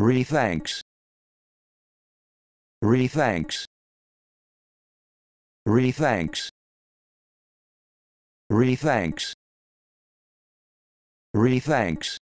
Rethanks. Rethanks. Rethanks. Rethanks. Rethanks.